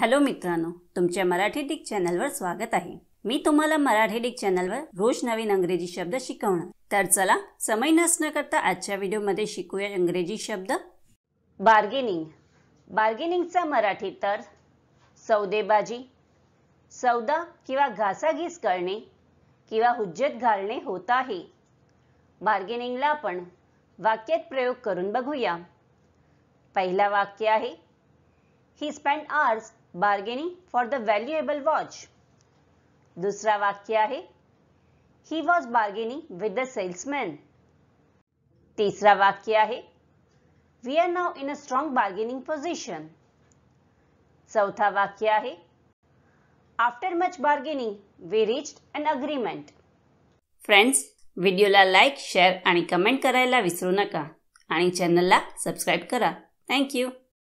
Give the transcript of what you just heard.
hello मित्रांनो तुमच्या Marathi Dick चॅनलवर स्वागत आहे मी तुम्हाला मराठी डिक चॅनलवर रोज नवीन अंग्रेजी शब्द शिकवणार तर चला समय नसण्याकरता करता आजच्या व्हिडिओमध्ये शिकूया इंग्रजी शब्द बार्गेनिंग बार्गेनिंगचा मराठी तर सौदेबाजी सौदा किंवा घासाघीस करणे किंवा हुज्जत घालणे होत आहे बार्गेनिंगला आपण वाक्यात प्रयोग करून बघूया पहिला वाक्य आहे he spend hours bargaining for the valuable watch दुसरा वाक्य आहे he was bargaining with the salesman तिसरा वाक्य आहे we are now in a strong bargaining position चौथा वाक्य आहे after much bargaining we reach an agreement friends व्हिडिओला लाईक शेअर आणि कमेंट करायला विसरू नका आणि चॅनलला सबस्क्राईब करा थँक्यू